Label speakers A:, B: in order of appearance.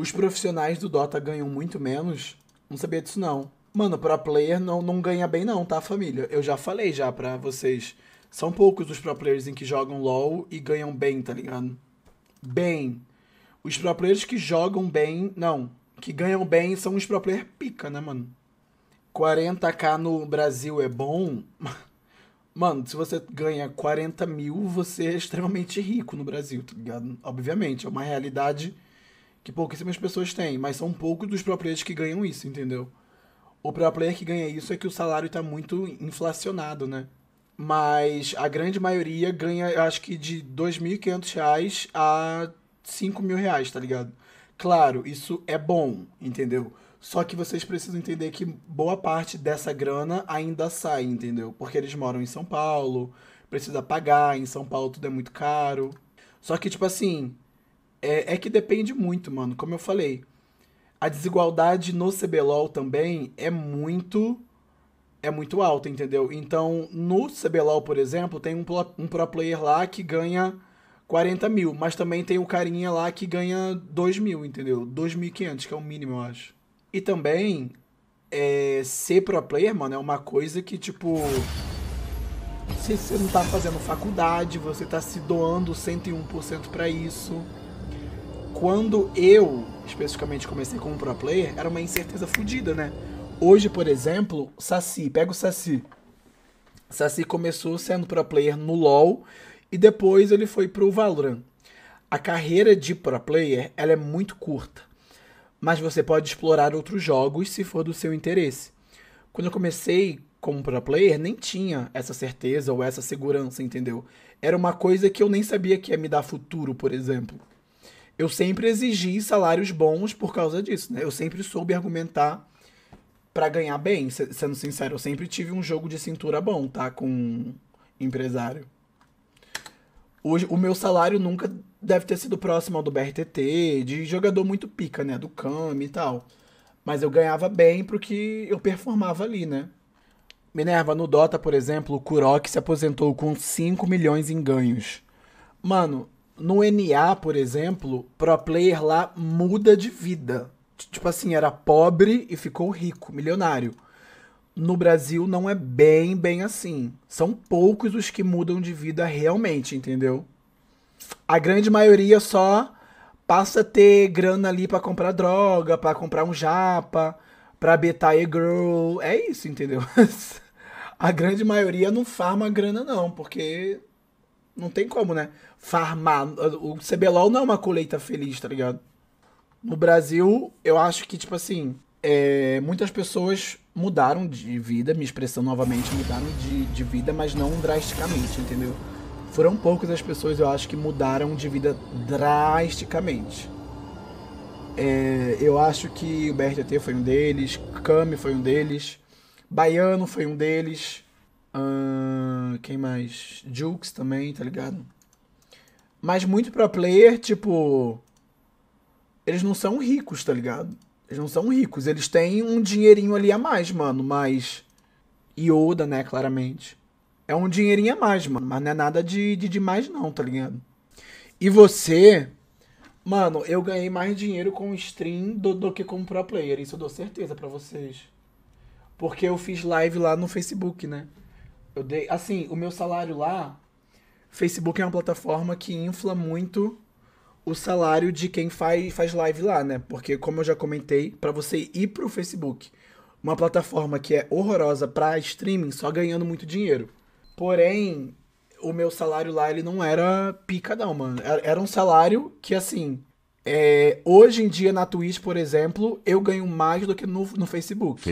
A: os profissionais do Dota ganham muito menos. Não sabia disso, não. Mano, pro player não, não ganha bem, não, tá, família? Eu já falei já pra vocês. São poucos os pro players em que jogam LOL e ganham bem, tá ligado? Bem. Os pro players que jogam bem. Não. Que ganham bem são os pro players pica, né, mano? 40k no Brasil é bom. Mano, se você ganha 40 mil, você é extremamente rico no Brasil, tá ligado? Obviamente, é uma realidade que pouquíssimas pessoas têm, mas são poucos dos próprios players que ganham isso, entendeu? O pro player que ganha isso é que o salário está muito inflacionado, né? Mas a grande maioria ganha, acho que de R$ 2.500 a R$ reais, tá ligado? Claro, isso é bom, entendeu? Só que vocês precisam entender que boa parte dessa grana ainda sai, entendeu? Porque eles moram em São Paulo, precisa pagar, em São Paulo tudo é muito caro. Só que, tipo assim, é, é que depende muito, mano. Como eu falei, a desigualdade no CBLOL também é muito é muito alta, entendeu? Então, no CBLOL, por exemplo, tem um pro, um pro player lá que ganha 40 mil, mas também tem o um carinha lá que ganha 2 mil, entendeu? 2.500, que é o mínimo, eu acho. E também, é, ser pro player, mano, é uma coisa que, tipo... se você não tá fazendo faculdade, você tá se doando 101% para isso quando eu, especificamente, comecei como pro player, era uma incerteza fodida, né? Hoje, por exemplo, Saci, pega o Saci. Saci começou sendo pro player no LoL e depois ele foi pro Valorant. A carreira de pro player, ela é muito curta, mas você pode explorar outros jogos se for do seu interesse. Quando eu comecei como pro player, nem tinha essa certeza ou essa segurança, entendeu? Era uma coisa que eu nem sabia que ia me dar futuro, por exemplo eu sempre exigi salários bons por causa disso, né? Eu sempre soube argumentar para ganhar bem, sendo sincero, eu sempre tive um jogo de cintura bom, tá? Com um empresário. Hoje, o meu salário nunca deve ter sido próximo ao do BRTT, de jogador muito pica, né? Do Cam e tal. Mas eu ganhava bem pro que eu performava ali, né? Minerva, no Dota, por exemplo, o Kurok se aposentou com 5 milhões em ganhos. Mano, no NA, por exemplo, pro player lá muda de vida. Tipo assim, era pobre e ficou rico, milionário. No Brasil não é bem, bem assim. São poucos os que mudam de vida realmente, entendeu? A grande maioria só passa a ter grana ali para comprar droga, para comprar um japa, para betar e-girl. É isso, entendeu? a grande maioria não farma grana não, porque não tem como, né? Farmar. O CBLOL não é uma colheita feliz, tá ligado? No Brasil, eu acho que, tipo assim, é, muitas pessoas mudaram de vida, me expressando novamente, mudaram de, de vida, mas não drasticamente, entendeu? Foram poucas as pessoas, eu acho, que mudaram de vida drasticamente. É, eu acho que o BRTT foi um deles, Kami foi um deles, Baiano foi um deles. Hum, quem mais? Jukes também, tá ligado? Mas muito pro player, tipo. Eles não são ricos, tá ligado? Eles não são ricos. Eles têm um dinheirinho ali a mais, mano. Mas. Yoda, né, claramente. É um dinheirinho a mais, mano. Mas não é nada de, de demais, não, tá ligado? E você. Mano, eu ganhei mais dinheiro com stream do, do que com pro player. Isso eu dou certeza para vocês. Porque eu fiz live lá no Facebook, né? Eu dei, assim, o meu salário lá, Facebook é uma plataforma que infla muito o salário de quem faz, faz live lá, né? Porque como eu já comentei, para você ir pro Facebook, uma plataforma que é horrorosa para streaming, só ganhando muito dinheiro. Porém, o meu salário lá ele não era pica não, mano. Era um salário que assim, é, hoje em dia na Twitch, por exemplo, eu ganho mais do que no, no Facebook.